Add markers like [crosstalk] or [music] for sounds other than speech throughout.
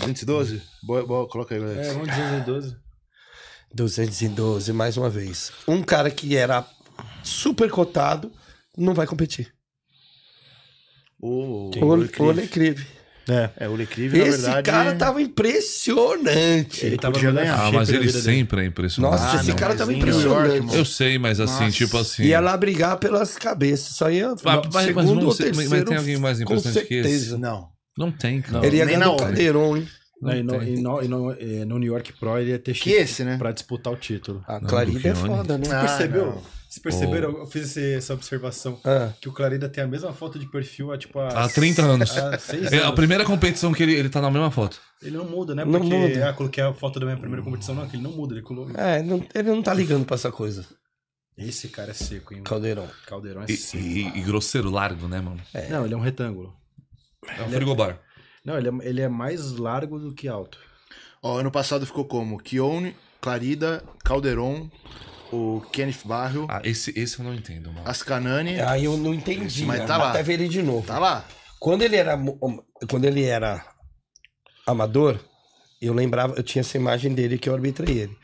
212? Boa, boa, coloca aí, galera. É, vamos 212. 212, mais uma vez. Um cara que era super cotado não vai competir. O, o, o É. é, o na Esse cara tava impressionante. Ele tava podia ganhar. Ah, mas ele sempre é impressionante. Nossa, ah, esse não, cara tava impressionante. York, eu sei, mas assim, Nossa. tipo assim... Ia lá brigar pelas cabeças. Só ia mas, segundo mas, mas, ou terceiro, mas tem alguém mais impressionante que esse? Não. Não tem, cara. Não, ele ia ganhar o Caldeirão, hein? Não, e, no, e, no, e, no, no, New York Pro ele ia ter que esse, né? pra disputar o título. A ah, Clarida é foda, né? Você ah, percebeu? Vocês perceberam? Oh. Eu fiz esse, essa observação. Ah. Que o Clarida tem a mesma foto de perfil há, tipo, há, há 30 anos. Há anos. É a primeira competição que ele, ele tá na mesma foto. Ele não muda, né? Porque, não muda. Ah, coloquei a foto da minha primeira competição. Não, é que ele não muda, ele colocou. É, não, ele não tá ligando pra essa coisa. Esse cara é seco, hein? Caldeirão. Caldeirão é seco. E, e, e grosseiro, largo, né, mano? É. Não, ele é um retângulo. É um é frigobar. Não, ele é, ele é mais largo do que alto. Ó, ano passado ficou como? Kione, Clarida, Calderon, o Kenneth Barrio. Ah, esse, esse eu não entendo, mano. Ascanani. Ah, eu não entendi. Né? Mas tá lá. Até ver ele de novo. Tá lá. Quando ele era, quando ele era amador, eu lembrava, eu tinha essa imagem dele que eu arbitrei ele.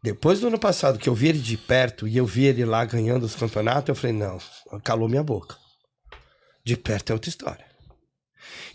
Depois do ano passado que eu vi ele de perto e eu vi ele lá ganhando os campeonatos, eu falei, não, calou minha boca. De perto é outra história.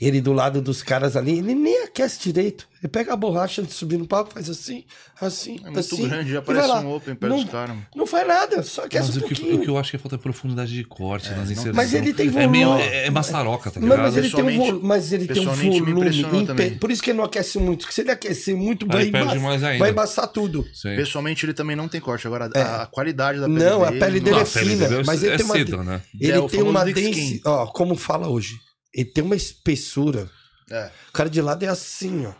Ele do lado dos caras ali, ele nem aquece direito. Ele pega a borracha antes de subir no palco, faz assim, assim. É muito assim, grande, já parece um open perto não, dos caras. Não faz nada, só aquece mas um o pouquinho. Que, o que eu acho que é falta é profundidade de corte é, nas inserções. Mas ele tem é volume. É, meio, é maçaroca, tá ligado? mas, ele tem um, mas ele tem um volume. Impe... Por isso que ele não aquece muito. Porque se ele aquecer muito, Aí vai, embaça, vai embaçar tudo. Sim. Pessoalmente, ele também não tem corte. Agora, é. a, qualidade da pele não, dele. É a pele dele não, é fina. Mas ele tem uma. Né? Ele tem uma densidade. Como fala hoje ele tem uma espessura. É. O cara de lado é assim, ó.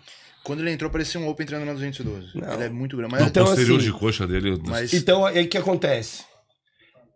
Quando ele entrou, parecia um Open entrando na 212. Não. Ele é muito grande. Mas... Então, o é posterior assim, de coxa dele... Mas... Então, aí o que acontece?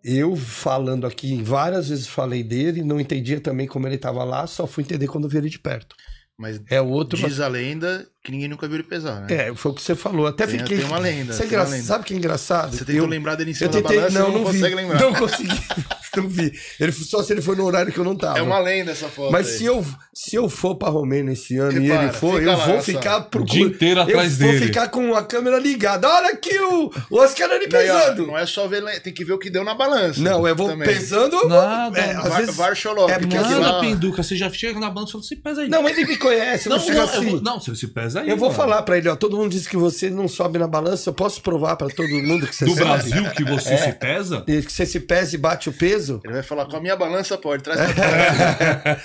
Eu falando aqui, várias vezes falei dele, não entendia também como ele estava lá, só fui entender quando vi ele de perto. Mas é outro, diz a lenda que ninguém nunca viu ele pesar, né? É, foi o que você falou. Até tem, fiquei. Tem uma lenda. Você é lenda. Sabe que é engraçado? Você tentou eu... lembrar dele em cima eu tentei... da balança, não, não, não consegue lembrar. Não consegui. [laughs] não vi. Ele, só se ele foi no horário que eu não tava. É uma lenda essa foto. Mas aí. se eu, se eu for pra Romênia esse ano Repara, e ele for, eu vou ficar procurando. O dia inteiro atrás dele. Eu vou ficar com a câmera ligada. Olha aqui o, o Oscar ali pesando. Não é só ver, tem que ver o que deu na balança. Não, eu vou também. pesando. Nada. É, às vezes, var, var xoló, é porque mano, lá... penduca, você já chega na balança e fala, você assim, pesa aí. Não, mas ele conhece, não, assim. não, assim, vou, não, você se pesa aí. Eu vou mano. falar pra ele, ó. Todo mundo diz que você não sobe na balança. Eu posso provar pra todo mundo que você Do Brasil que você é. se pesa? Que você se pesa e bate o peso. Ele vai falar, com a minha balança, pode, traz pra [laughs]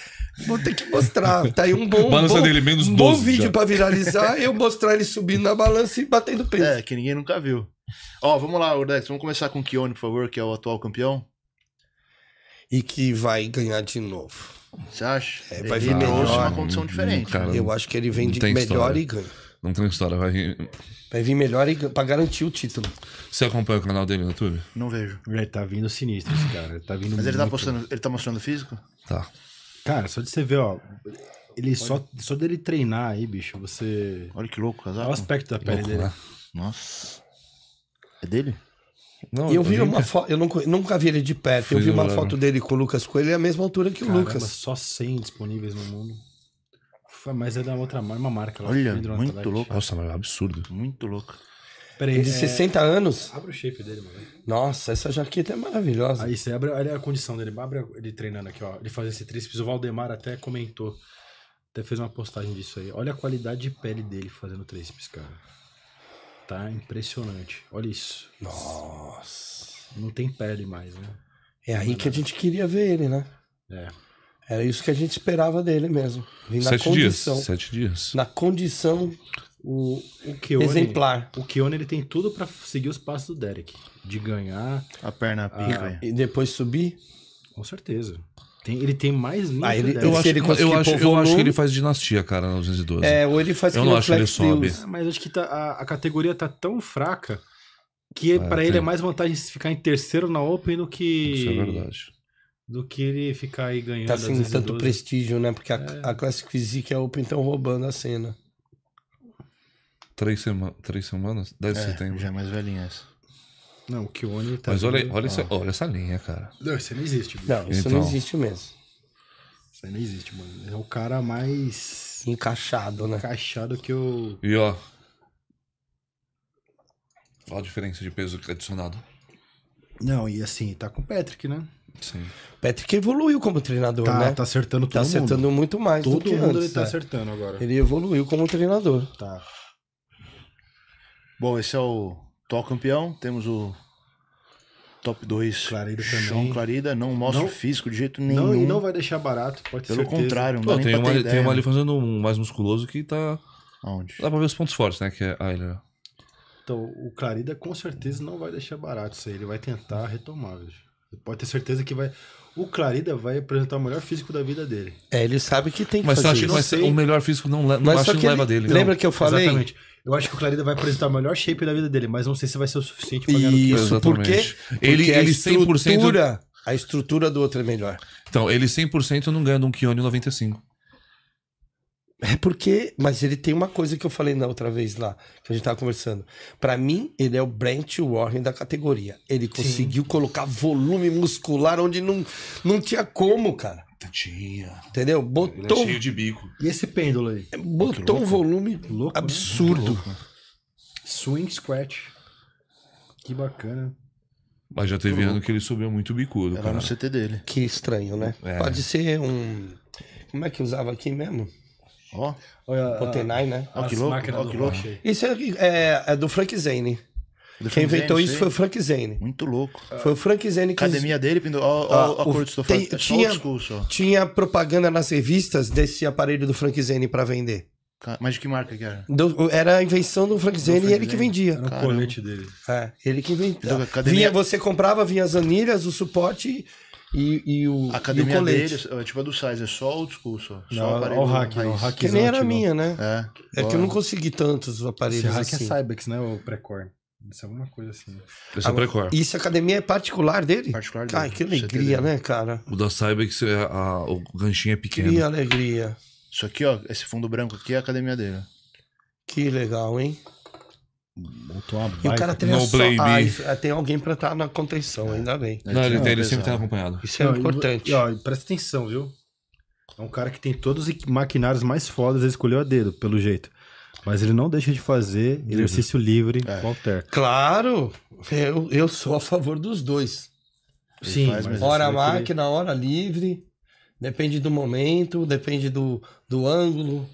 Vou ter que mostrar. Tá aí um bom, balança bom, dele, menos um 12, bom vídeo já. pra viralizar, eu mostrar ele subindo na balança e batendo peso. É, que ninguém nunca viu. Ó, vamos lá, Ordex, vamos começar com o Kione, por favor, que é o atual campeão. E que vai ganhar de novo. Você acha? É, vai ele melhor uma condição diferente. Cara, eu acho que ele vem de melhor e ganha. Não tem história, vai vir. Vai vir melhor e pra garantir o título. Você acompanha o canal dele no YouTube? Não vejo. Ele é, tá vindo sinistro esse cara. Ele tá vindo Mas ele tá, postando, ele tá mostrando físico? Tá. Cara, só de você ver, ó. Ele só, só dele treinar aí, bicho, você. Olha que louco, casal. Olha o aspecto da pele louco, dele. Né? Nossa. É dele? Não, eu vi uma foto, eu nunca, nunca vi ele de perto. eu vi uma foto dele com o Lucas Coelho, é a mesma altura que Caramba, o Lucas. Só 100 disponíveis no mundo. Mas é da outra uma marca. Lá, Olha, muito louco. Nossa, mas é um absurdo. Muito louco. Peraí, de é... 60 anos. Abre o shape dele, mano. Nossa, essa jaqueta é maravilhosa. Aí você abre, olha a condição dele. Abre ele treinando aqui, ó. Ele faz esse tríceps. O Valdemar até comentou. Até fez uma postagem disso aí. Olha a qualidade de pele dele fazendo tríceps, cara. Tá impressionante. Olha isso. Nossa. Não tem pele mais, né? É aí que a gente queria ver ele, né? É. Era isso que a gente esperava dele mesmo. na sete condição, dias. Sete dias. Na condição o, o Keone, exemplar. O Keone, ele tem tudo para seguir os passos do Derek. De ganhar... A perna ah. pica. É. e depois subir? Com certeza. Tem, ele tem mais Ah, ele, eu, acho, ele eu, acho, eu acho que ele faz dinastia, cara, nos 212. É, ou ele faz Eu não acho que ele sobe. mas acho que tá, a, a, categoria tá tão fraca que é, ah, para ele é mais vantagem ficar em terceiro na Open do que. Isso é verdade. Do que ele ficar aí ganhando. Tá sem tanto prestígio, né? Porque a, é. a Classic Physique e a Open estão roubando a cena. Três, sema três semanas? 10 de é, setembro. Já é mais velhinha essa. Não, o Kione tá. Mas olha, olha, essa, olha essa linha, cara. Não, isso não existe. Bicho. Não, isso então... não existe mesmo. Isso aí não existe, mano. É o cara mais. Encaixado, né? Encaixado que eu. E ó. Olha a diferença de peso é adicionado. Não, e assim, tá com o Patrick, né? Sim. Patrick evoluiu como treinador, tá, né? Tá acertando tá todo Tá acertando muito mais todo do que mundo antes, ele tá é. acertando agora. Ele evoluiu como treinador. Tá. Bom, esse é o Atual campeão, temos o top 2. Clarida João Clarida, não mostra não, físico de jeito nenhum. Não, e não vai deixar barato, pode Pelo certeza. contrário, não Pô, tem, uma, ideia, tem uma ali fazendo um mais musculoso que tá. Aonde? Dá pra ver os pontos fortes, né? Que é a Ilha. Então, o Clarida com certeza não vai deixar barato isso aí. Ele vai tentar retomar, vejo. Pode ter certeza que vai. O Clarida vai apresentar o melhor físico da vida dele. É, ele sabe que tem que mas fazer. acho que vai o melhor físico não, não mas acho que não leva dele. Lembra não, que eu falei? Exatamente. Eu acho que o Clarida vai apresentar o melhor shape da vida dele, mas não sei se vai ser o suficiente para ganhar o Isso, porque, porque ele, a estrutura, 100%... a estrutura do outro é melhor. Então, ele 100% não ganha de um Kione 95. É porque. Mas ele tem uma coisa que eu falei na outra vez lá, que a gente tava conversando. Para mim, ele é o Brent Warren da categoria. Ele conseguiu Sim. colocar volume muscular onde não, não tinha como, cara. Tinha. Entendeu? Botou. Ele é cheio de bico. E esse pêndulo aí? É, botou louco, um volume louco, né? absurdo. Swing scratch. Que bacana. Mas já teve ano que ele subiu muito bicudo. Era cara. no CT dele. Que estranho, né? É. Pode ser um. Como é que usava aqui mesmo? Ó. Oh. Potenai, né? Ó, que louco. Ó, que louco. Isso é, é, é do Frank Zane. Do Quem inventou Zane, isso sei. foi o Frank Zane. Muito louco. Foi o Frank Zane que. A academia dele pintou. Ó, ó, ah, a cor é Tinha, tinha propaganda nas revistas desse aparelho do Frank Zane pra vender. Mas de que marca que era? Do, era a invenção do Frank Zane e ele Zane. que vendia. Era colete dele. É, ele que inventou, então, Academia... Vinha, você comprava, vinha as anilhas, o suporte e, e o, a academia e o colete. dele, é, tipo a é do size é só old school, só. Não, só é aparelho. O hack, o hack que nem era minha, né? É, é que eu não consegui tantos aparelhos. Esse hack assim. é Cybex, né? O Precore. Isso é alguma coisa assim. Esse é o Precore. Isso a academia é particular dele? Particular dele. Ai, que alegria, né, cara? O da Cybex, a, o ganchinho é pequeno. Que alegria. Isso aqui, ó, esse fundo branco aqui é a academia dele. Que legal, hein? Botou uma e o cara no só... ah, tem alguém pra estar tá na contenção, ainda bem. Não, ele, ele sempre tá acompanhado. Isso é não, importante. E, ó, presta atenção, viu? É um cara que tem todos os maquinários mais fodas, ele escolheu a dedo, pelo jeito. Mas ele não deixa de fazer uhum. exercício livre é. com halter. Claro! Eu, eu sou a favor dos dois. Ele Sim, mais hora é máquina, hora livre. Depende do momento, depende do, do ângulo.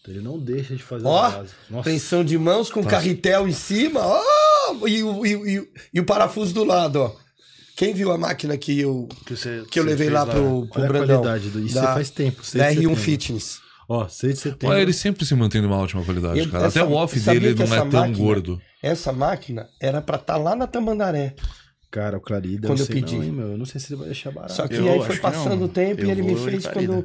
Então ele não deixa de fazer ó, as Nossa. Tensão de mãos com Nossa. Tá. carretel em cima, ó, e, e, e, e, o parafuso do lado, ó. Quem viu a máquina que eu, que, você, que eu levei lá, lá pro, pro Olha Brandão? qualidade isso da, você faz tempo. Da R1 Fitness. Ó, 6 de setembro. Olha, ele sempre se mantém numa ótima qualidade, eu, cara. Essa, é Até o off dele não é máquina, tão gordo. Essa máquina era pra estar tá lá na Tamandaré. Cara, o Clarida, quando eu, eu pedi. Não, hein, meu, eu não sei se ele vai deixar barato. Só que eu aí foi passando o tempo eu e ele me fez quando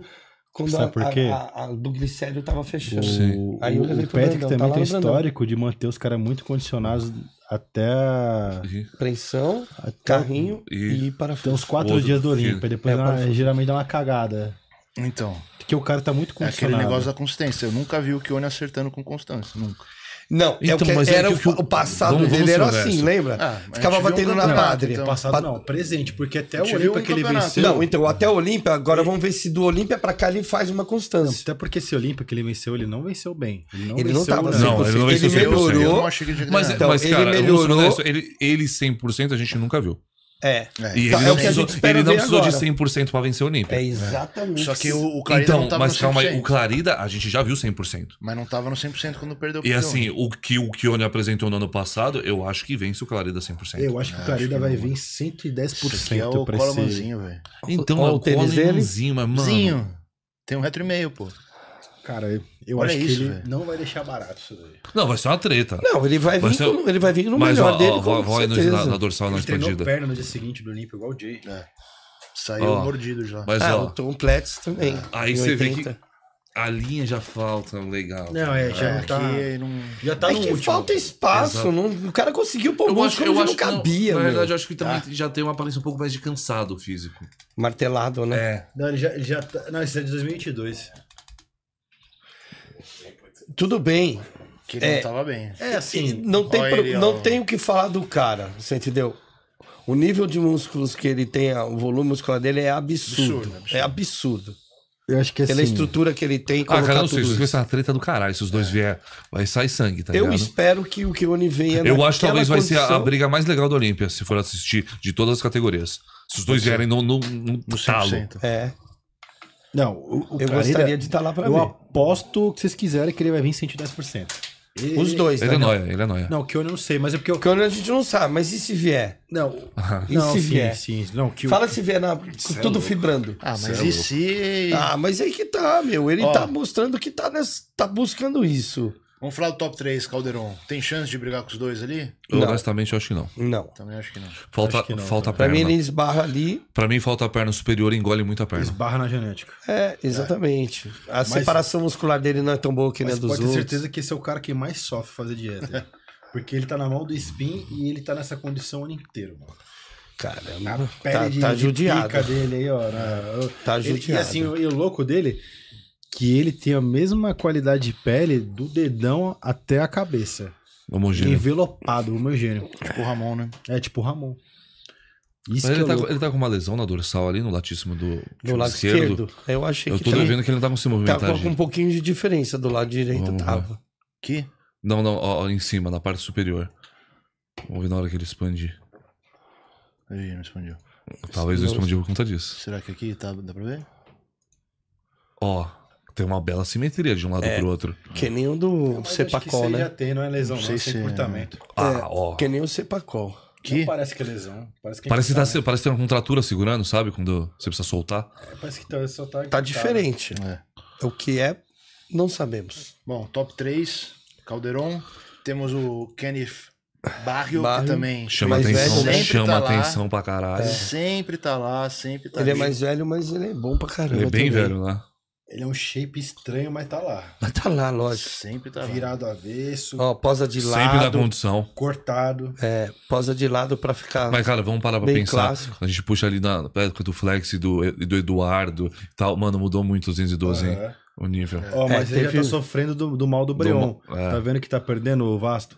quando Sabe a, por quê? A, a, do glicério tava fechando. O, Aí o Patrick também tá tem histórico de manter os caras muito condicionados até a... Prensão, até... carrinho e, e parafuso. Tem uns quatro dias do Olímpia, depois é, ela, geralmente dá uma cagada. Então. Porque o cara tá muito condicionado. É aquele negócio da consistência. Eu nunca vi o Kione acertando com constância, nunca. Não, então, é o então, que mas é era é que o, o, passado vamos, dele era assim, lembra? Ah, Ficava batendo um na padre. Então. Passado não, presente, porque até o Olímpia um que ele venceu. Não, então até o Olímpia, agora e... vamos ver se do Olímpia para cá ele faz uma constância. Até porque esse Olímpia que ele venceu, ele não venceu bem. Ele não ele não não, ele não venceu ele melhorou. Mas, então, mas cara, ele melhorou. Ele, ele 100% a gente nunca viu. É. é. E é ele, é não, precisou, ele não precisou de 100% pra vencer o Olímpia. É, é exatamente. Só que o, o Clarida então, não tava mas, no calma aí, o Clarida a gente já viu 100%. Mas não tava no 100% quando perdeu o E assim, o que o Kione apresentou no ano passado, eu acho que vence o Clarida 100%. Eu acho que o Clarida vai vir 110% que é o Colomanzinho, velho. Então, o, o o Colomanzinho, mano. Zinho. Tem um retro e meio, pô. Cara, eu... Eu Olha acho isso, que ele véio. não vai deixar barato isso daí. Não, vai ser uma treta. Não, ele vai, vai vir, ser... no, ele vai vir no Mas, melhor ó, dele. Ó, com vai certeza. na, na dorsal ele não expandida. Ele perna no dia seguinte do Olímpio, igual o Jay. É. Saiu mordido já. Mas, ah, ó, o Tom Platts também. É. Aí você vê que a linha já falta, legal. Não, é, já é, tá. tá não... Já tá é no que último. falta espaço. Não, o cara conseguiu pôr eu acho, eu não cabia. Não, na verdade, eu acho que também ah. já tem uma aparência um pouco mais de cansado físico. Martelado, né? É. Não, ele já, já tá. Não, isso é de 2022. Tudo bem. Que ele é, não tava bem. É, assim, não tem, pro, ele, não tem o que falar do cara, você entendeu? O nível de músculos que ele tem, o volume muscular dele é absurdo. absurdo, absurdo. É absurdo. Eu acho que é Pela assim- estrutura que ele tem. Ah, cara, não sei. Isso vai ser uma treta do caralho. Se os dois é. vier, vai sair sangue, tá Eu ligado? espero que o que Keone venha. Eu acho que talvez condição... vai ser a, a, briga mais legal da Olímpia, se for assistir de todas as categorias. Se os dois vierem no, no, no, no talo. É. Não, o, o eu gostaria ele, é- de estar tá lá para ver. Eu aposto que vocês quiserem que ele vai vir 110%. E, Os dois, Ele é né? noia, ele é noia. Não, o Kyone eu não sei, mas é porque... Eu... O Kyone a gente não sabe, mas e se vier? Não, [laughs] e não, se vier? Sim, não, que Fala se vier, na, é tudo é fibrando. Ah, mas é e se... Ah, mas aí que tá, meu. Ele Ó, tá mostrando que tá, nessa, tá buscando isso. Vamos falar do top 3, Calderon. Tem chance de brigar com os dois ali? Eu, não. honestamente, eu acho que não. Não. Também acho que não. Falta, que não, falta tá? perna. Pra mim, ele esbarra ali. Pra mim, falta a perna superior e engole muito a perna. Esbarra na genética. É, exatamente. É. A Mas... separação muscular dele não é tão boa que nem a dos outros. pode ter certeza que esse é o cara que mais sofre fazer dieta. [laughs] porque ele tá na mão do spin e ele tá nessa condição o ano inteiro, mano. Caramba. A pele tá, de, tá judiado. De dele aí, ó. Na... Né? tá ele, judiado. E assim, o, e o louco dele que ele tem a mesma qualidade de pele do dedão até a cabeça. Homogêneo. Envelopado, homogêneo. Tipo o Ramon, né? É, tipo o Ramon. Isso Mas ele, é tá, ele tá com uma lesão na dorsal ali, no latíssimo do, do lado esquerdo. esquerdo. Eu achei Eu que tô vendo que ele não tá com se movimentar. Tava tá, com um pouquinho de diferença do lado direito, Vamos tava. Que? Não, não, ó, em cima, na parte superior. Vamos ver na hora que ele expandir. Aí, não expandiu. Talvez não expandiu por conta disso. Será que aqui tá, dá pra ver? Ó, tem uma bela simetria de um lado é, pro outro. Que nem o do é, Cepacol, né? já tem, não é lesão, não, não sei se curtamento. É... Ah, é, ó. Que nem o Cepacol. Que? Não parece que é lesão. Parece que, é parece, que tá, parece que tem uma contratura segurando, sabe? Quando você precisa soltar. É, parece que tá, soltar. Tá, tá diferente. Né? O que é, não sabemos. Bom, top 3, Calderon. Temos o Kenneth Barrio, Barrio também. Chama atenção, velho, chama tá atenção lá, pra caralho. É. Sempre tá lá, sempre tá Ele é ali. é mais velho, mas ele é bom pra caramba. Ele é bem também. velho lá. Ele é um shape estranho, mas tá lá. Mas tá lá, lógico. Sempre tá Virado lá. avesso. Ó, posa de lado. Sempre da condição. Cortado. É, posa de lado pra ficar. Mas, cara, vamos parar pra pensar. Clássico. A gente puxa ali na época do Flex e do, do Eduardo e tal. Mano, mudou muito 212, uhum. hein? O nível. Ó, oh, mas é, ele teve... já tá sofrendo do, do mal do Breon. Do... É. Tá vendo que tá perdendo o Vasto?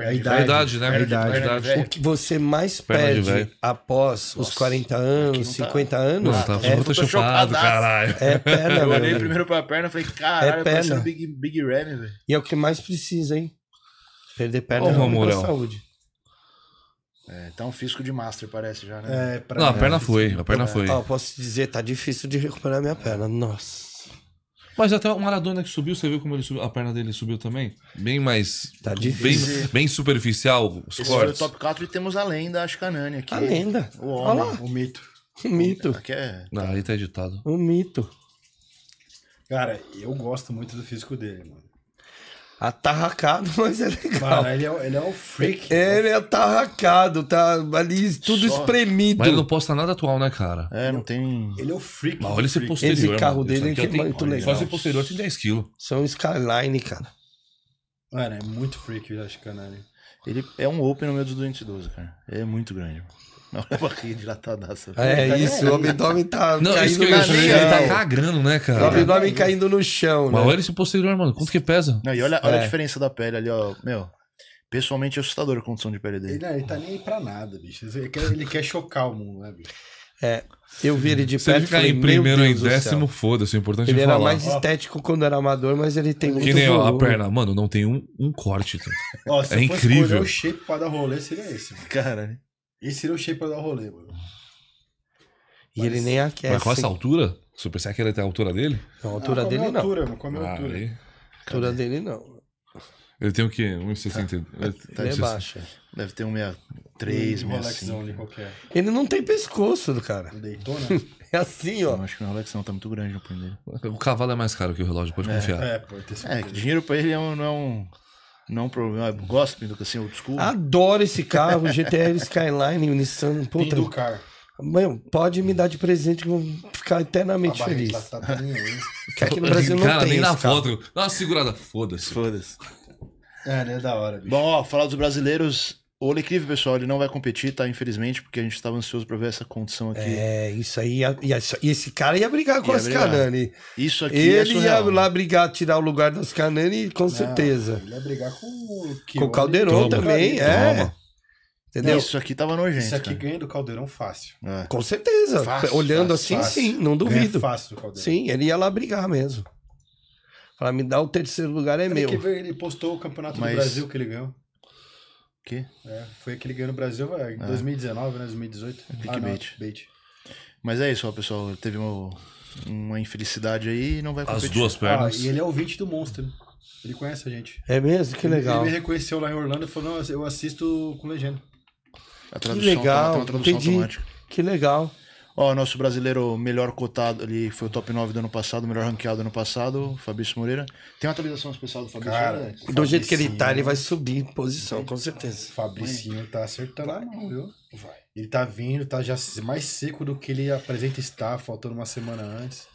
É a idade, é a idade né? É a idade. É a idade. O que você mais perde após Nossa, os 40 anos, 50 tá... anos. Não, tá é, muito chupado, caralho. É perna, Eu olhei primeiro pra perna e falei, caralho, é perna. Um Big, Big Ram, velho. E é o que mais precisa, hein? Perder perna oh, é pra saúde. É, tá um fisco de master, parece já, né? É, pra não, a perna é foi, a perna foi. Ó, posso dizer, tá difícil de recuperar minha perna. Nossa. Mas até o Maradona que subiu, você viu como ele subiu, a perna dele subiu também? Bem mais. Tá difícil. Bem, bem superficial os Esse cortes. Foi o top 4 e temos a lenda, acho que a Nani aqui. A lenda. O homem, Olá. o mito. O mito. Aqui é. Não, aí tá editado. O mito. Cara, eu gosto muito do físico dele, mano atarracado, [laughs] mas é legal. Cara, ele é, ele é um freak. É, né? Ele é atarracado, tá ali tudo Só. espremido. Mas ele não posta nada atual, né, cara? É, não tem. Ele é o freak. Mas olha esse freak. posterior. Esse carro mano. dele é, é muito legal. Só esse posterior tem 10 kg. São um Skyline, cara. Cara, é muito freak, eu acho, canalha. Ele é um open no meio dos 212, cara. É muito grande. Mano barriga [laughs] É, tá isso, o abdômen tá não, caindo isso que eu, Ele tá cagando, né, cara? O abdômen caindo no chão, né? Mas né? olha esse posterior, mano, quanto que pesa? Não, e olha, olha é. a diferença da pele ali, ó. Meu, pessoalmente é assustador a condição de pele dele. Ele, ele tá nem aí pra nada, bicho. Ele quer, ele quer chocar o mundo, né, bicho? É, eu vi ele de Se perto. Se ele em primeiro em décimo, foda-se, é importante ele falar. Ele era mais estético quando era amador, mas ele tem muito Que nem a perna, mano, não tem um, um corte. Ó, tá? é incrível. Se fosse o shape pra dar rolê, seria esse. Cara, né? Esse seria o shape pra dar o rolê, mano. E Mas... ele nem aquece. Mas qual essa altura? Super que ele tem a altura dele? Não, a altura ah, não, dele a altura, não. Mano, a minha altura, A altura dele não. Ele tem o quê? 1,60? Tá, ele, tá ele é baixo. Deve ter 1,63, um Ele não tem pescoço do cara. Deitou, né? [laughs] É assim, ó. acho que o Alexão tá muito grande no punho dele. O cavalo é mais caro que o relógio, pode é, confiar. É, pode ter é, certeza. É, dinheiro pra ele é um, não é um. Não é problema. É Gosto então, do assim, old school. Adoro esse carro, GTR Skyline, o Nissan. Puta. Pinducar. Mano, pode me dar de presente que eu vou ficar eternamente feliz. Tá, tá que aqui no Brasil não cara, tem. Nem na carro. foto. Dá uma segurada. Foda-se. Foda-se. É, né? É da hora, bicho. Bom, ó, falar dos brasileiros. O Lecrive, pessoal, ele não vai competir, tá? Infelizmente, porque a gente estava ansioso para ver essa condição aqui. É, isso aí. Ia, ia, esse cara ia brigar com ia as brigar. Canani. Isso aqui é Ele é surreal, ia lá brigar, tirar o lugar das Canani, com não, certeza. Ele ia brigar com o. Com o Caldeirão também, é. Toma. Entendeu? Isso aqui tava nojento. Isso aqui cara. ganha do Caldeirão fácil. É. Com certeza. Fácil, Olhando fácil, assim, fácil. sim, não duvido. É fácil do Caldeirão. Sim, ele ia lá brigar mesmo. Falar, me dá o terceiro lugar, é Tem meu. Que ver, ele postou o Campeonato Mas... do Brasil que ele ganhou. Que? É, foi aquele ganhou no Brasil, vai, 2019, é. né? 2018. É ah, clickbait. Ah, bait. Mas é isso, ó, pessoal. Teve uma, uma infelicidade aí e não vai competir. As duas pernas. Ah, e ele é ouvinte do Monster. Ele conhece a gente. É mesmo? Que legal. Ele me reconheceu lá em Orlando e falou: Não, eu assisto com legenda. A tradução, que tá- legal. Tem tá tradução Entendi. automática. Que legal. Ó, nosso brasileiro melhor cotado ali foi o top 9 do ano passado, melhor ranqueado do ano passado, Fabrício Moreira. Tem uma atualização especial do Fabrício Moreira? Moreira? Do jeito que ele tá, ele vai subir em posição, com certeza. Fabricinho tá acertando vai, não, viu? Vai. Ele tá vindo, tá já mais seco do que ele apresenta estar, faltando uma semana antes.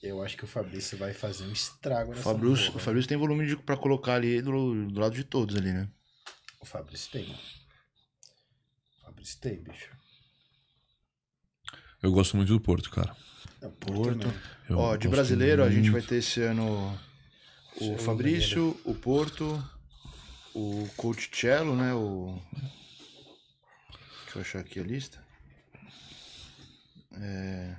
Eu acho que o Fabrício vai fazer um estrago nessa Fabrício, porra. O Fabrício tem volume de, pra colocar ali do, do lado de todos ali, né? O Fabrício tem. O Fabrício tem, bicho. Eu gosto muito do Porto, cara. É Porto. Né? Ó, de brasileiro, muito. a gente vai ter esse ano o Seu é Fabrício, o Porto, o Coach Cello, né? O... Deixa eu achar aqui a lista. É.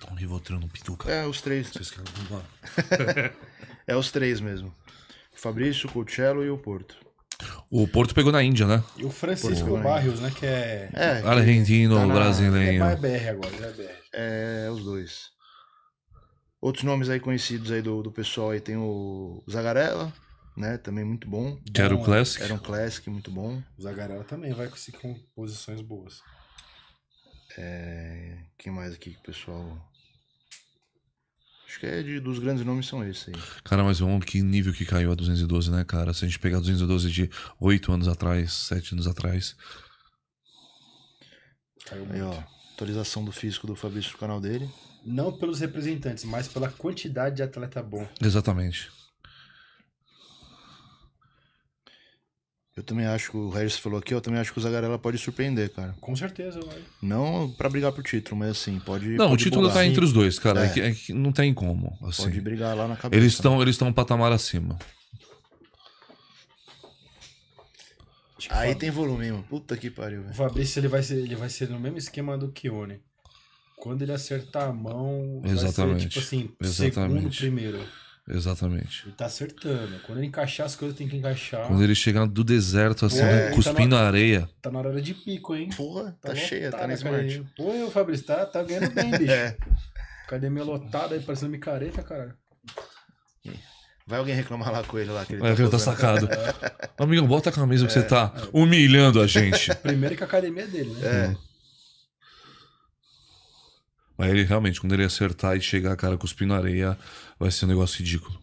Tá um Rivotril no Pitu, cara. É, os três. Né? Vocês querem [laughs] é os três mesmo. O Fabrício, o e o Porto. O Porto pegou na Índia, né? E o Francisco Porto. Barrios, né? Que é. é Argentino, tá na... brasileiro. É BR agora, é BR. É, os dois. Outros nomes aí conhecidos aí do, do pessoal aí tem o Zagarella, né? Também muito bom. Que era o Classic. Era um Classic, muito bom. O Zagarella também vai conseguir com posições boas. É... Quem mais aqui que o pessoal Acho que é de, dos grandes nomes são esses aí. Cara, mas vamos que nível que caiu a 212, né, cara? Se a gente pegar 212 de 8 anos atrás, 7 anos atrás. Caiu muito. ó, atualização do físico do Fabrício no canal dele. Não pelos representantes, mas pela quantidade de atleta bom. Exatamente. Eu também acho que o Regis falou aqui, eu também acho que o Zagarella pode surpreender, cara. Com certeza, vai. Não para brigar por título, mas assim, pode. Não, pode o título bolar. tá entre os dois, cara. É. É que, é não tem como. Assim. Pode brigar lá na cabeça. Eles estão né? um patamar acima. Aí tem volume mano. Puta que pariu, velho. O Fabrício ele vai, ser, ele vai ser no mesmo esquema do Kione. Quando ele acertar a mão, Exatamente. vai ser tipo assim, Exatamente. segundo primeiro. Exatamente. Ele tá acertando. Quando ele encaixar as coisas, tem que encaixar. Quando ele chegar do deserto, assim, é, cuspindo tá na, areia. Tá na hora de pico, hein? Porra, tá, tá cheia, tá na smart. Pô, o Fabrício tá, tá ganhando bem, [laughs] bicho. é. Academia lotada aí, parecendo micareta, cara. Vai alguém reclamar lá com ele lá. Que ele ver tá, tá sacado. É. [laughs] Amigo, bota a camisa que você é. tá humilhando a [laughs] gente. Primeiro que a academia é dele, né? É. Mas ele realmente, quando ele acertar e chegar a cara cuspindo areia, vai ser um negócio ridículo.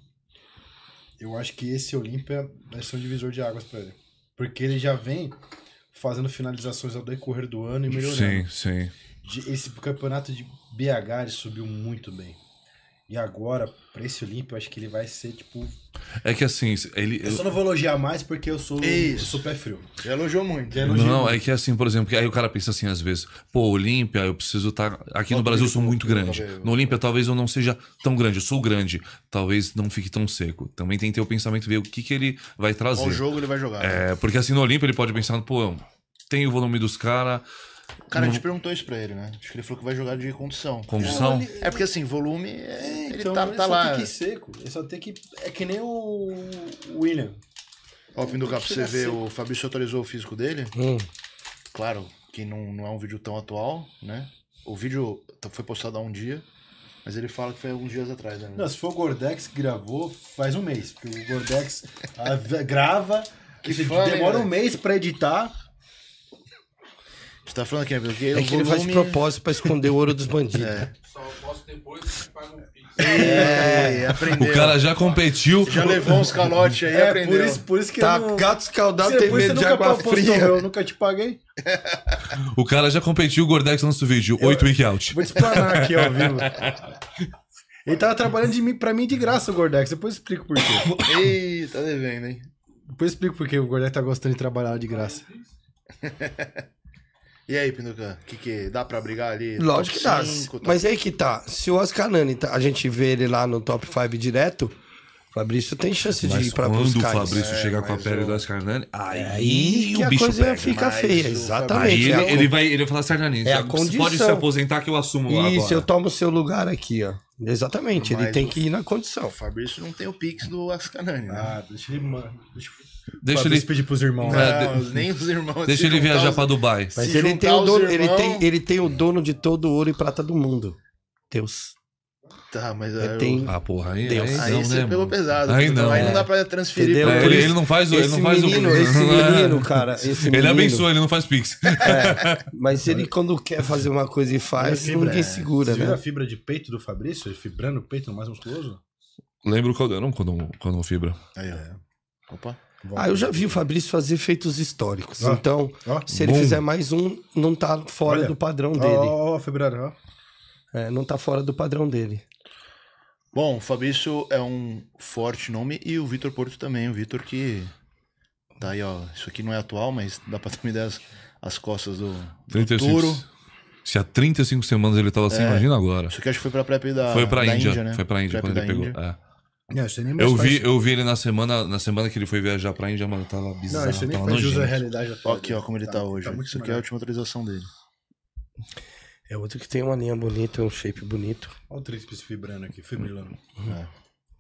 Eu acho que esse Olímpia vai ser um divisor de águas para ele. Porque ele já vem fazendo finalizações ao decorrer do ano e melhorando. Sim, sim. Esse campeonato de BH ele subiu muito bem. E agora, preço limpo, acho que ele vai ser tipo. É que assim. Ele, eu só não vou elogiar mais porque eu sou super frio. Ele elogiou muito. elogiou não, muito. é que assim, por exemplo, que aí o cara pensa assim às vezes: pô, Olímpia, eu preciso estar. Tá... Aqui no, no Brasil eu sou muito grande. No Olímpia talvez eu não seja tão grande. Eu sou grande. Talvez não fique tão seco. Também tem que ter o pensamento ver o que, que ele vai trazer. Qual jogo ele vai jogar. É, né? porque assim no Olímpia ele pode pensar: pô, tem o volume dos caras Cara, a gente perguntou isso pra ele, né? Acho que ele falou que vai jogar de condução. Condução? Ele- É porque assim, volume, é, é ele então, tá, ele tá só lá. tem que ir seco. Ele só tem que. É que nem o William. Ó, Pinduca, pra você Chega ver, o Fabrício atualizou o físico dele. Hum. Claro que não, não é um vídeo tão atual, né? O vídeo foi postado há um dia, mas ele fala que foi alguns dias atrás, né? Não, se for o Gordex que gravou, faz um mês. Porque o Gordex [laughs] grava, Que fã, demora um né? mês pra editar. Você tá falando que é porque é que volume... ele faz de é propósito para esconder o ouro dos bandidos. É. Só posso paga um é, é. aprendeu. O cara já competiu. Já levou uns calotes aí, é, aprendeu. Por isso, por isso que tá eu não... gato escaldado tem medo de água fria. Eu nunca te paguei. O cara já competiu, o Gordex no nosso vídeo. oito week out. Vou te explanar aqui ó, vivo. Ele tava trabalhando de mim, pra mim de graça o Gordex. Depois eu explico por quê. Eita, tá devendo, hein? Depois eu explico por quê o Gordex tá gostando de trabalhar de graça. [laughs] E aí, o que que dá pra brigar ali? Lógico que dá. Mas aí que tá. Se o Oscar Nani, tá, a gente vê ele lá no top 5 direto, Fabrício tem chance mas de ir pra quando buscar Quando o Fabrício é, chegar com a pele o... do Oscar Nani, aí é, que o bicho a coisa pega. fica mas feia, exatamente. Aí ele, é ele, vai, ele vai falar, Sarnani, assim, ah, é você pode se aposentar que eu assumo Isso, agora. Isso, eu tomo seu lugar aqui, ó. Exatamente, mas ele tem o... que ir na condição. O Fabrício não tem o pix do Oscar Nani. Né? Ah, deixa ele, Deixa Deixa pra ele pedir pros irmãos. Não, nem os irmãos. Deixa ele viajar os... para Dubai. Mas se ele tem, o dono, irmãos... ele, tem, ele tem o dono de todo ouro e prata do mundo. Deus. Tá, mas é, eu... tem... Ah, porra, aí, Deus. aí, aí não, você né, pegou pesado. Aí não, aí não né? dá pra transferir. Ele, ele não faz, ele não faz menino, o... Esse [laughs] menino, cara, esse é menino... Ele abençoa, ele não faz pix. É, mas ele quando quer fazer uma coisa e faz, é fibra, ninguém segura, você né? Viu a fibra de peito do Fabrício? Ele fibrando o peito mais musculoso? Lembro o não quando, quando fibra. Aí, é. Opa. Bom, ah, eu já vi o Fabrício fazer feitos históricos. Ah, então, ah, se ele bom. fizer mais um, não tá fora Olha, do padrão dele. Ó, ó, ó. É, não tá fora do padrão dele. Bom, o Fabrício é um forte nome e o Vitor Porto também. O Vitor que. Tá aí, ó. Isso aqui não é atual, mas dá pra também dar as, as costas do, do 35. Se há 35 semanas ele tava assim, é, imagina agora. Isso aqui acho que foi pra prep da. Foi pra da Índia, Índia né? Foi pra Índia prep quando ele pegou. É. Não, é, é eu, vi, eu vi ele na semana, na semana que ele foi viajar pra Índia, mano, tava bizarro. Não, isso nem tava faz jus realidade da aqui, ó, né? como ele tá, tá hoje. Tá isso aqui é a última atualização dele. É, é outro que tem uma linha bonita, um shape bonito. Olha o tríceps fibrando aqui, fibrilando. É.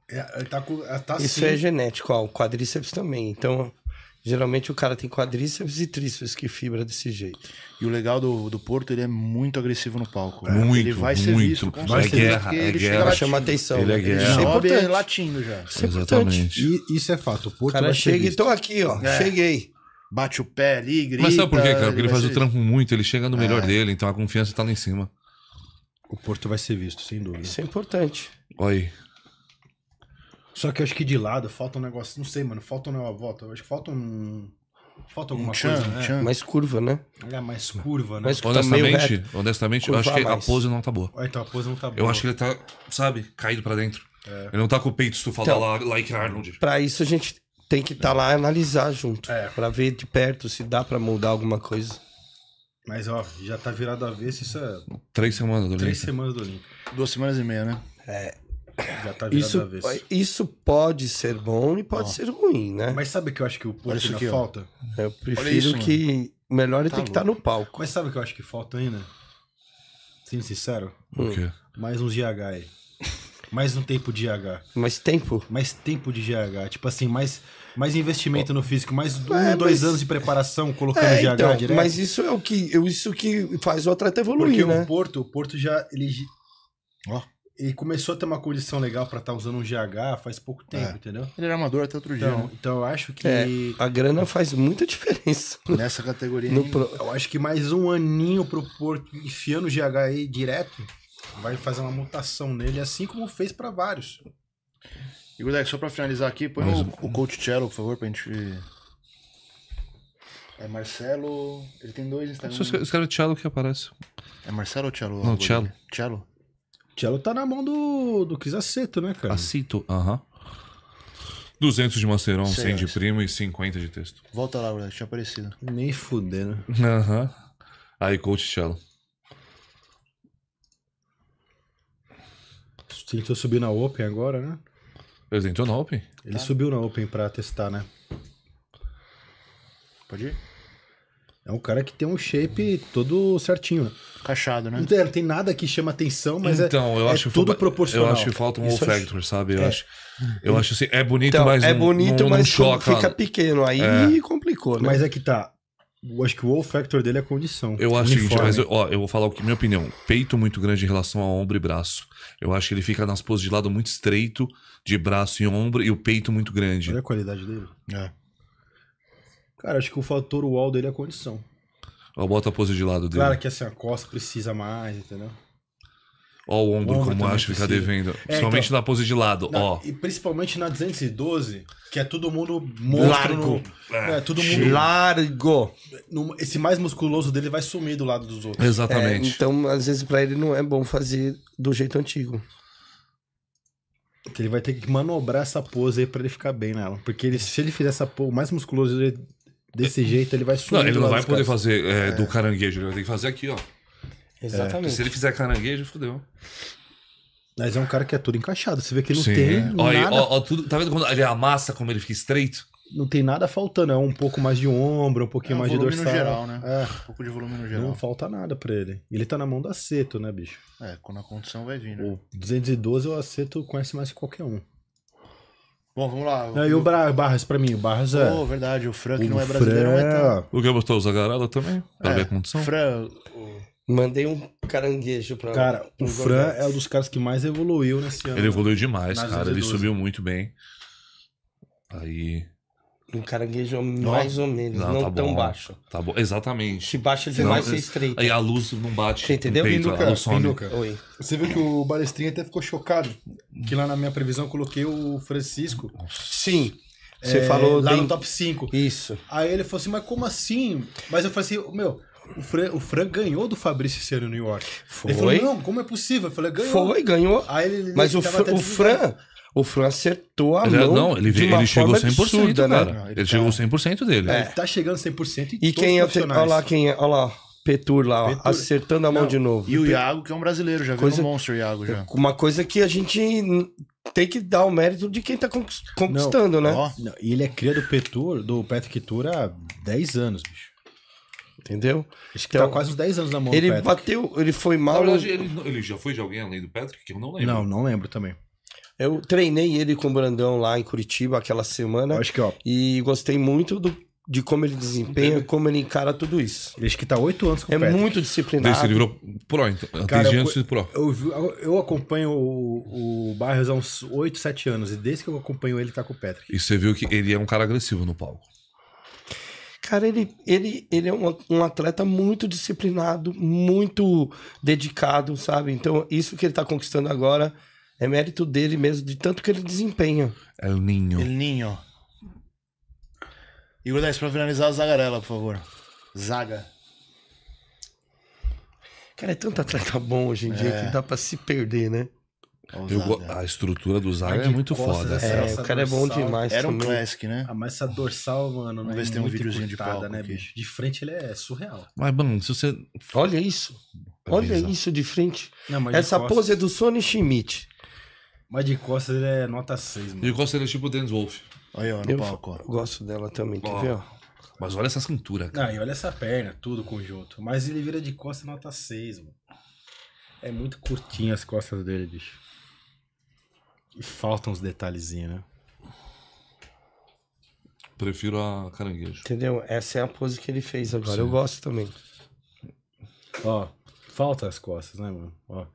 É, tá, tá Isso é assim. genético, ó. O quadríceps também. Então, Geralmente o cara tem quadríceps e tríceps que fibra desse jeito. E o legal do, do Porto, ele é muito agressivo no palco. É, muito, ele vai ser muito. visto. Com vai guerra, é, é ele guerra. chama atenção. Ele é guerra. Ele sobe é latindo já. Isso é Exatamente. E, isso é fato. O Porto o cara chega e tô aqui, ó. É. Cheguei bate o pé ali, grita. Mas sabe por quê, cara? Porque ele, ele faz ser... o trampo muito, ele chega no melhor é. dele, então a confiança tá lá em cima. O Porto vai ser visto, sem dúvida. Isso é importante. Oi. Só que eu acho que de lado falta um negócio, não sei, mano, falta uma volta. Eu acho que falta um. Falta alguma um tchan, coisa, né? Tchan. Mais curva, né? É, mais curva, né? Mas honestamente, tá honestamente eu acho que a pose não tá boa. É, então, a pose não tá boa. Eu acho que ele tá, sabe, caído pra dentro. É. Ele não tá com o peito estufado então, lá, like Arnold. Pra isso a gente tem que estar tá é. lá e analisar junto. É. Pra ver de perto se dá pra mudar alguma coisa. Mas, ó, já tá virado a ver se isso é... Três semanas do Olímpico. Três semanas do Olímpico. Duas semanas e meia, né? É. Já tá virado isso, avesso. Isso pode ser bom e pode oh. ser ruim, né? Mas sabe o que eu acho que o Porto ainda falta? Eu prefiro isso, que. Mano. Melhor ele é tá tem tá louco. que estar tá no palco. Mas sabe o que eu acho que falta ainda? Sendo sincero? O quê? Mais uns GH aí. Mais um tempo de GH. Mais tempo? Mais tempo de GH. Tipo assim, mais, mais investimento no físico, mais é, um, mas... dois anos de preparação colocando é, GH então, direto. Mas isso é o que, isso que faz o atleta evoluir, Porque né? o Porto, o Porto já ele Ó. Oh ele começou a ter uma condição legal para estar tá usando um GH faz pouco é. tempo, é. entendeu? Ele era amador até outro então, dia. Né? Então eu acho que. É, a grana faz muita diferença. [laughs] Nessa categoria. pro... Eu acho que mais um aninho pro Porto enfiando o GH aí direto vai fazer uma mutação nele, assim como fez para vários. E Gudec, só para finalizar aqui, põe o, o Coach Cello, por favor, pra gente. É Marcelo. Ele tem dois Instagram. Né? Escreve o Cello que aparece. É Marcelo ou Cello? Não, Cello. Cello? Cello tá na mão do, do Cris Aceto, né, cara? Aceto, aham. Uh -huh. 200 de Macerão, 100 de primo e 50 de texto. Volta lá, Bruno, tinha aparecido. Nem fudendo. Aham. Uh -huh. Aí, coach Cello. Tentou subir na Open agora, né? Ele tentou na Open? Ele ah. subiu na Open pra testar, né? Pode ir? É um cara que tem um shape todo certinho. Né? Cachado, né? Não tem, não tem nada que chama atenção, mas é, então, é, eu acho é tudo proporcional. Eu acho que falta um Isso factor, sabe? Eu, é. acho, eu acho assim, é bonito, então, mas É bonito, não, não mas choca. fica né? pequeno. Aí é. complicou, né? Mas é que tá. Eu acho que o wow factor dele é a condição. Eu acho uniforme. mas eu, ó, eu vou falar o que, minha opinião. Peito muito grande em relação a ombro e braço. Eu acho que ele fica nas poses de lado muito estreito, de braço e ombro, e o peito muito grande. Olha a qualidade dele. É. Cara, acho que o fator UOL dele é a condição. Ó, bota a pose de lado dele. Claro que assim, a costa precisa mais, entendeu? Ó, o ombro, o ombro como acho, fica tá devendo. É, principalmente então, na pose de lado, na, ó. E principalmente na 212, que é todo mundo largo. No, é, é, todo mundo largo. No, esse mais musculoso dele vai sumir do lado dos outros. Exatamente. É, então, às vezes, para ele não é bom fazer do jeito antigo. ele vai ter que manobrar essa pose aí pra ele ficar bem nela. Porque ele, se ele fizer essa pose mais musculoso, dele desse é. jeito, ele vai sumir. Não, ele não vai poder fazer é, é, do caranguejo, ele vai ter que fazer aqui, ó. É. Exatamente. se ele fizer caranguejo, fodeu. Mas é um cara que é tudo encaixado. Você vê que não Sim, tem. Nada... Olha, ó, ó, tudo, tá vendo quando ele amassa, como ele fica estreito? Não tem nada faltando. É um pouco mais de ombro, um pouquinho é, mais de dorsal. volume no geral, né? É. Um pouco de volume no geral. Não falta nada pra ele. Ele tá na mão do aceto, né, bicho? É, quando a condição vai vir, né? O 212 o aceto conhece mais que qualquer um. Bom, vamos lá. Não, e o Bra Barras pra mim, o Barras é. Oh, verdade, o Fran que o não é brasileiro, Fran... é tá. O que botou é o Zagarala também? Pra é, ver a condição? Fran. Mandei um caranguejo pra Cara, o Fran é um dos caras que mais evoluiu nesse ano. Ele evoluiu demais, cara. Ele subiu muito bem. Aí. Um caranguejo não, mais ou menos, não, não tá tão bom, baixo. Tá bom, exatamente. Se baixa demais, é você estreita. Aí a luz não bate. Você entendeu? Peito, Minuca, Oi. Você viu que o Balestrinha até ficou chocado. Que lá na minha previsão eu coloquei o Francisco. Sim. É, você é, falou lá bem... no top 5. Isso. Aí ele falou assim, mas como assim? Mas eu falei assim, meu, o Fran, o Fran ganhou do Fabrício esse ano no New York. Foi. Ele falou, não, como é possível? Eu falei, ganhou. Foi, ganhou. Aí ele, ele mas o, Fr o Fran o Fran acertou a ele, mão. Não, ele, de uma ele chegou 100%, absurda, né? Não, ele, ele então, tá... chegou 100% dele. É. Ele tá chegando 100% e, e quem é Olha lá quem é, olha lá. Petur lá, ó, Petur. acertando a mão não, de novo. E o Iago, que é um brasileiro, já coisa, viu um monstro Iago já. Uma coisa que a gente tem que dar o mérito de quem tá conquistando, não, né? e ele é cria do Petur, do Patrick Tour há 10 anos, bicho. Entendeu? Acho que tá então, tá quase uns 10 anos na mão Ele bateu, ele foi mal. verdade, ele, ele já foi de alguém além do Patrick, que eu não lembro. Não, não lembro também. Eu treinei ele com o Brandão lá em Curitiba aquela semana. Acho que, ó. E gostei muito do, de como ele desempenha, como ele encara tudo isso. Desde que tá oito anos com É o é muito disciplinado. Desse ele virou pro, então. Cara, Desde eu, antes de pro. Eu, eu acompanho o, o há uns oito, sete anos. E desde que eu acompanho ele, tá com o Patrick. E você viu que ele é um cara agressivo no palco. Cara, ele, ele, ele é um, um atleta muito disciplinado, muito dedicado, sabe? Então, isso que ele tá conquistando agora é mérito dele mesmo, de tanto que ele desempenha. É o Ninho. El Ninho. Igor 10, pra finalizar, o Zagarela, por favor. Zaga. Cara, é tanto atleta bom hoje em dia é. que dá pra se perder, né? Eu, a estrutura do Zaga é muito foda. É, o cara dorsal, é bom demais. Era um classic, né? A ah, essa dorsal, mano. não né, ver se tem um vídeo de palco, né, aqui. bicho? De frente ele é surreal. Mas, mano, se você. Olha isso. Olha Beleza. isso de frente. Não, Essa de pose é do Sony Schmidt. Mas de costas ele é nota 6, mano. De costas ele é tipo o Dennis Wolf. Aí, ó, no palco, ó. gosto dela também, quer ver, ó? Mas olha essa cintura, cara. Ah, e olha essa perna, tudo conjunto. Mas ele vira de costas nota 6, mano. É muito curtinho as costas dele, bicho. E faltam uns detalhezinhos, né? Prefiro a caranguejo. Entendeu? Essa é a pose que ele fez agora. Sim. Eu gosto também. Ó, falta as costas, né, mano? Ó.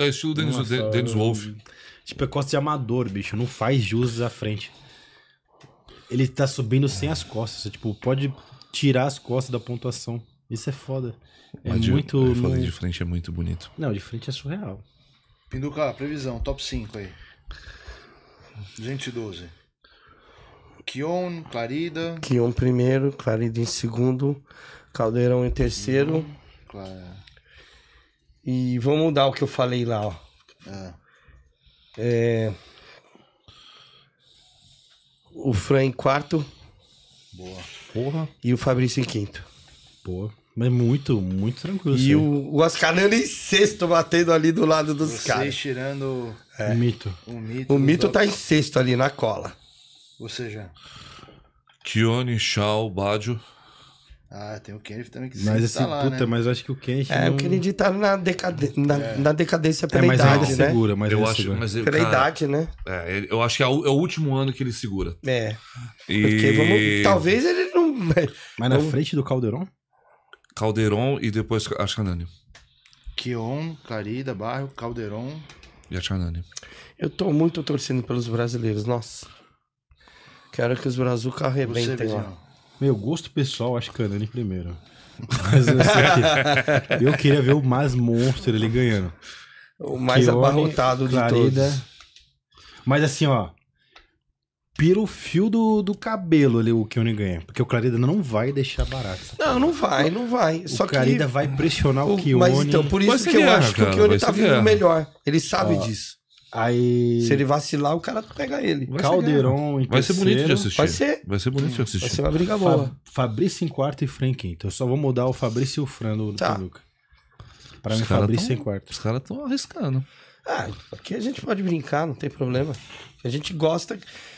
É estilo Dennis, Nossa, Dennis Wolf. Tipo, é costas de amador, bicho. Não faz jus à frente. Ele tá subindo sem as costas. tipo, pode tirar as costas da pontuação. Isso é foda. É Mas muito. Eu é falei de frente, é muito bonito. Não, de frente é surreal. Pinduca, previsão, top 5 aí. Gente 12. Kion, Clarida. Kion primeiro, Clarida em segundo, Caldeirão em terceiro. claro. E vou mudar o que eu falei lá, ó. É. é... O Fran em quarto. Boa. Porra. E o Fabrício em quinto. Boa. Mas é muito, muito tranquilo. E o, o Ascanano em sexto, batendo ali do lado dos Vocês caras. tirando é. o mito. O mito, o mito tá em sexto ali, na cola. Ou seja... Kione, Shaw Badio... Ah, tem o Kennedy também que Mas assim, tá lá, puta, né? mas eu acho que o Kennedy. É, não... o Kennedy tá na, decade... na, é. na decadência é, pela é, mas idade, né? segura, mas eu é acho. Segura. Mas eu, pela cara, idade, né? É, eu acho que é o, é o, último ano que ele segura. É. E... Porque vamos, talvez ele não. É, mas na frente do Calderon? Calderon e depois Ascanani. Kion, Carida, Barro, Calderon. E Ascanani. Eu tô muito torcendo pelos brasileiros, nossa. Quero que os Brazuca arrebentem lá. Meu, gosto pessoal, acho Canani primeiro. Mas assim, [laughs] eu queria ver o mais monstro ele ganhando. O mais Chione, abarrotado de Clarida. todos. Mas assim, ó. Pira o fio do, do cabelo ali o Kioni ganha. Porque o Clarida não vai deixar barato. Não, não vai, não vai. O Só Clarida que... vai pressionar o, o Mas então, por isso que eu acho cara, que o Kioni tá vindo melhor. Ele sabe ó, disso. Aí. Se ele vacilar, o cara pega ele. Vai Caldeirão e Vai ser bonito de assistir. Vai ser. Vai ser bonito de assistir. Vai ser uma briga boa. Fa Fabrício em quarto e Frank em quinto. Eu só vou mudar o Fabrício e o Fran do tá. para Pra os mim, Fabrício tão, em quarto. Os caras estão arriscando. Ah, aqui a gente pode brincar, não tem problema. A gente gosta.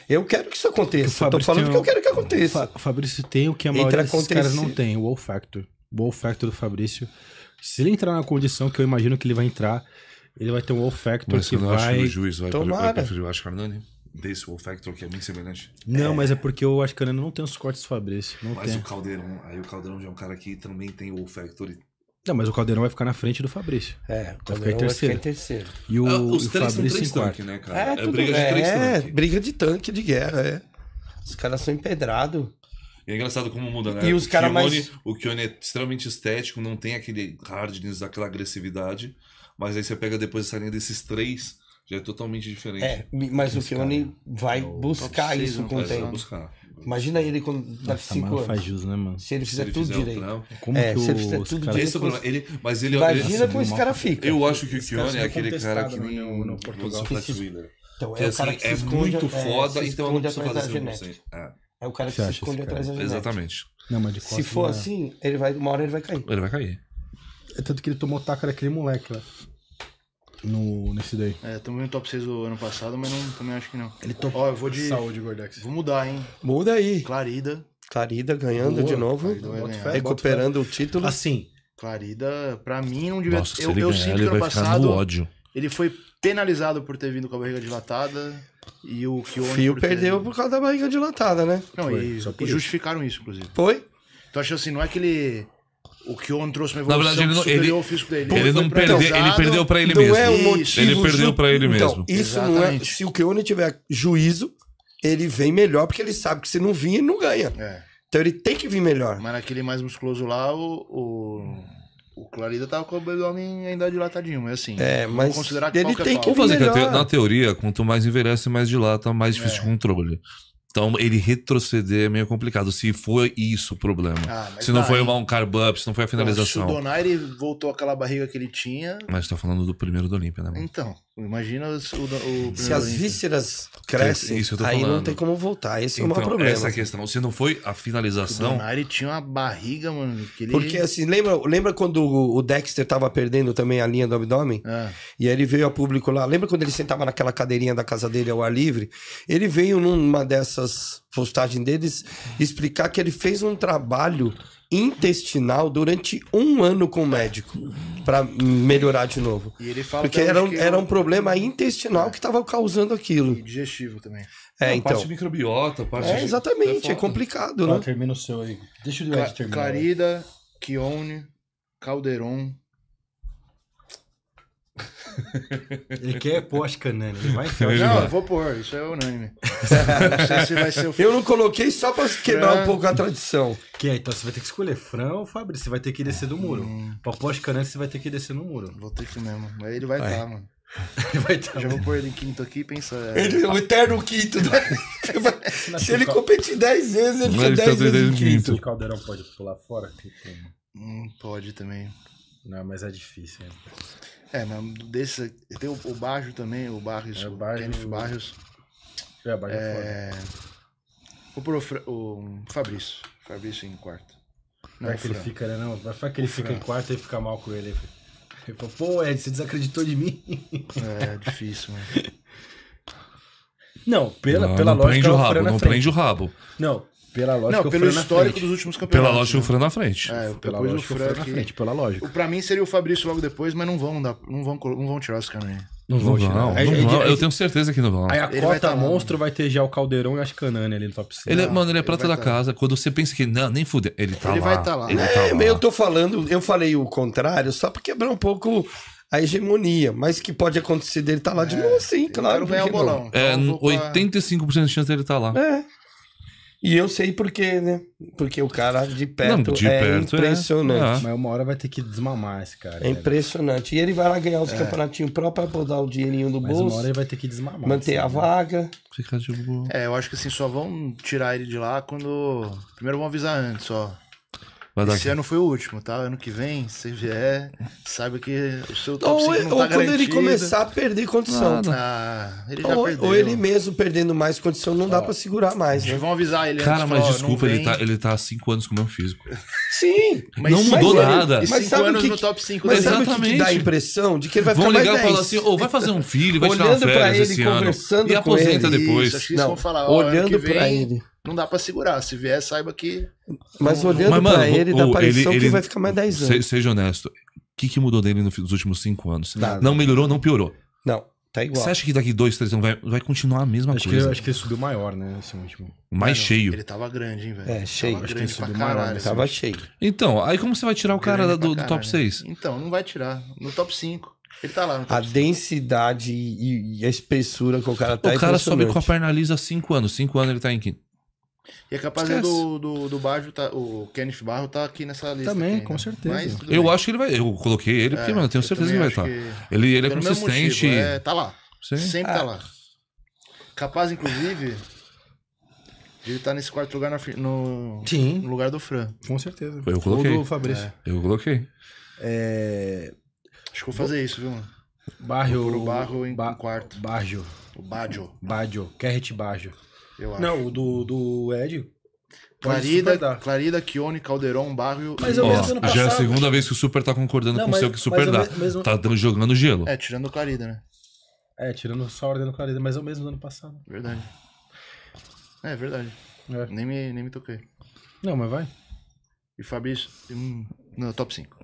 Eu quero que isso aconteça. Eu tô falando que eu quero que aconteça. O Fabrício tem o que a maioria dos caras não tem, o All Factor. O All Factor do Fabrício. Se ele entrar na condição que eu imagino que ele vai entrar, ele vai ter um olfactor que eu vai... Acho que o juiz vai, Tomara. vai preferir né? o Oscar desse olfactor que é bem semelhante. Não, é. mas é porque o Ascanano não tem os cortes Fabrício. mas tem. o Caldeirão, aí o Caldeirão já é um cara que também tem o olfactor. E... Não, mas o Caldeirão vai ficar na frente do Fabrício. É, o Caldeirão vai ficar em terceiro. Ficar em terceiro. E o, ah, os e o três Fabrício três em quarto. Tanque, né, cara? É, é tudo, briga de três é, tanque. briga de tanque de guerra, é. Os caras são empedrados. E é engraçado como muda, né? E os caras mais... O Kione é extremamente estético, não tem aquele hardness, aquela agressividade. Mas aí você pega depois essa linha desses três, já é totalmente diferente. É, mas o Keone né? vai é buscar isso né? com o tempo. Buscar. Imagina ele quando Nossa, cinco anos. Faz né, mano? Se ele fizer se ele tudo fizer direito. É, como é, que se ele fizer tudo direito. ele, mas ele, Imagina como esse cara fica. Eu acho que o Keone é aquele cara que né, nem Portugal no Portugal. Então, é, assim, é muito é, foda, então eu não preciso fazer 100%. É. o cara que se esconde atrás da janela. Exatamente. Não, mas de se for é. assim, ele vai, uma hora ele vai cair. Ele vai cair. É tanto que ele tomou taco daquele moleque lá. No, nesse daí. É, também no top 6 do ano passado, mas não, também acho que não. Ele topou. Ó, eu vou de. Saúde, Gordex. Vou mudar, hein? Muda aí. Clarida. Clarida ganhando Boa, de novo. ganhar. recuperando o título. Assim. Clarida, pra mim, não devia. Nossa, eu, ele eu ganhar, sinto ele que ano vai passado. Ficar no ódio. Ele foi penalizado por ter vindo com a barriga dilatada. E o Kione. Fio perdeu por causa da barriga dilatada, né? Não, foi, e, e justificaram isso, inclusive. Foi? Então acho assim, não é que ele o que Kion trouxe uma evolução Na verdade, ele não, superior ele, ao físico dele. Ele, não perdeu, ele perdeu para ele é mesmo. É um ele perdeu para ele então, mesmo. Isso não é. Se o Kion tiver juízo, ele vem melhor, porque ele sabe que se não vir, ele não ganha. É. Então ele tem que vir melhor. Mas naquele mais musculoso lá, o... o... O Clarida tava com o abdômen ainda dilatadinho, mas assim. É, mas. Considerar que ele tem que. Vou fazer que na teoria, quanto mais envelhece, mais dilata, mais difícil é. de controle. Então, ele retroceder é meio complicado, se foi isso o problema. Ah, se não tá, foi um carb up, se não foi a finalização. se o Donaire voltou aquela barriga que ele tinha. Mas tá falando do primeiro do Olímpia, né? Mano? Então. Imagina o, o Se as vísceras crescem, aí não tem como voltar. Esse então, é o então, problema. Essa é questão. Se não foi a finalização. O Donari tinha uma barriga, mano. Ele... Porque assim, lembra, lembra quando o Dexter tava perdendo também a linha do abdômen? É. E aí ele veio a público lá. Lembra quando ele sentava naquela cadeirinha da casa dele ao ar livre? Ele veio numa dessas postagens deles explicar que ele fez um trabalho intestinal durante um ano com o médico para melhorar de novo. Porque era um, era um problema intestinal é. que estava causando aquilo. E digestivo também. É, Não, então. Parte de microbiota, parte É, exatamente, é, complicado, não né? né? Termina o seu aí. Deixa o Ca terminar. Clarida, Kione, Calderon, ele quer pôr as cananas, ele vai ser. [laughs] Não, eu vou pôr, isso é unânime. É, Eu não coloquei só pra quebrar um pouco a tradição. Que é, então você vai ter que escolher Fran ou Fabrício. Você vai ter que descer do muro. Hum. Pra pós-canete, você vai ter que descer no muro. Vou ter que mesmo. Aí ele vai estar, tá, mano. [laughs] Vai tá, Já vou pôr ele em quinto aqui e pensa. É. Ele, é o eterno quinto. Né? [laughs] Se ele competir 10 vezes, ele fica 10 tá vezes em quinto. O caldeirão pode pular fora? Hum, pode também. Não, mas é difícil. Hein? Né? É, mas desse. Tem o, o Bajo também, o Barrios. É, o Barrios. Barrios. Cuiabá já é, é... O, o Fabrício. Fabrício em quarto. Não, vai que ele fica, né? Não, vai que ele fica Fran. em quarto e fica mal com ele. Ele falou, pô, Ed, você desacreditou de mim. É, é difícil, mano. Né? Não, pela, não, pela não lógica. É o rabo, não prende o rabo. Não, pela lógica. Não, pelo histórico dos últimos campeonatos. Pela lógica, né? o Fran na frente. É, pela lógica, o Fran, na frente, pela lógica. Pra mim seria o Fabrício logo depois, mas não vão, dar, não vão, não vão tirar esse caminho. Não vão tirar. É, não, não é eu tenho certeza que não vão. Aí a cota vai tá monstro vai ter já o Caldeirão e as Canane ali no top 5. Ele, é, ah, mano, ele é prata da tá. casa. Quando você pensa que não, nem fuder, ele tá ele lá. Vai tá lá. Ele tá lá. Eu tô falando, eu falei o contrário só pra quebrar um pouco a hegemonia, mas que pode acontecer dele estar tá lá de é, novo, sim, claro. Não é o bolão. É, então, 85% de chance dele estar tá lá. É. E eu sei porque né? Porque o cara de perto, Não, de é perto, né? impressionante. É. Mas uma hora vai ter que desmamar esse cara. É impressionante. E ele vai lá ganhar os é. campeonatinhos próprios pra dar o dinheirinho do bolso. Mas uma hora ele vai ter que desmamar. Manter a né? vaga. Ficar de boa. É, eu acho que assim, só vão tirar ele de lá quando. Primeiro vão avisar antes, ó. Esse ano foi o último, tá? Ano que vem, se vier, saiba que o seu top ou, 5 não ou tá Ou quando garantido. ele começar a perder condição. Ah, ele já ou, perdeu. ou ele mesmo perdendo mais condição, não Ó, dá pra segurar mais. Né? Vão avisar ele Cara, antes, mas desculpa, ele tá, ele tá há 5 anos com o meu físico. Sim. Mas não mudou mas nada. Ele, mas sabe o que, no top 5 mas sabe o que, dá a impressão? De que ele vai Vão ficar ligar mais e falar assim, ou oh, vai fazer um filho, vai Olhando tirar uma férias pra ele, esse ano. E aposenta depois. Não, olhando pra ele não dá pra segurar. Se vier, saiba que. Mas olhando pra ele, dá a impressão ele, que vai ficar mais 10 anos. Seja honesto. O que, que mudou dele nos últimos 5 anos? Nada. Não melhorou, não piorou. Não. Tá igual. Você acha que daqui dois, três anos vai, vai continuar a mesma acho coisa? Que acho que ele subiu maior, né? Esse último. Mais não, cheio. Ele tava grande, hein, velho? É, cheio. Tava acho que ele subiu pra caralho. Né? Maior, assim. tava cheio. Então, aí como você vai tirar o cara do, do top 6? Então, não vai tirar. No top 5. Ele tá lá. No top a densidade e, e, a espessura que o cara tá O é cara sobe com a perna lisa há 5 anos. 5 anos ele tá em quinto. E é capaz do, do, do Bajo, tá, o Kenneth Barro tá aqui nessa lista. Também, aqui, né? com né? certeza. Mas, eu bem. acho que ele vai. Eu coloquei ele, porque, é, mano, eu tenho eu certeza que ele vai estar. Ele, ele é consistente. Motivo, é, tá lá. Sim. Sempre tá ah. tá lá. Capaz, inclusive, de estar tá nesse quarto lugar no, Sim. no lugar do Fran. Com certeza. Eu coloquei. Ou do Fabrício. É. Eu coloquei. É... Acho que vou fazer isso, viu, mano? Barrio. o barro em ba quarto. Barrio. O Baggio. Baggio. Kerrit Baggio. Eu acho. Não, o do, do Ed. Clarida, Clarida, Kione, Calderon, Barrio. Mas eu- é mesmo mesmo ano já é a segunda né? vez que o Super tá concordando Não, com o seu que é o Super dá. mesmo- Tá jogando gelo. É, tirando o Clarida, né? É, tirando só a ordem do Clarida, mas é o mesmo do ano passado. Verdade. É, verdade. É. Nem me, nem me toquei. Não, mas vai. E Fabrício, hum, não, top 5.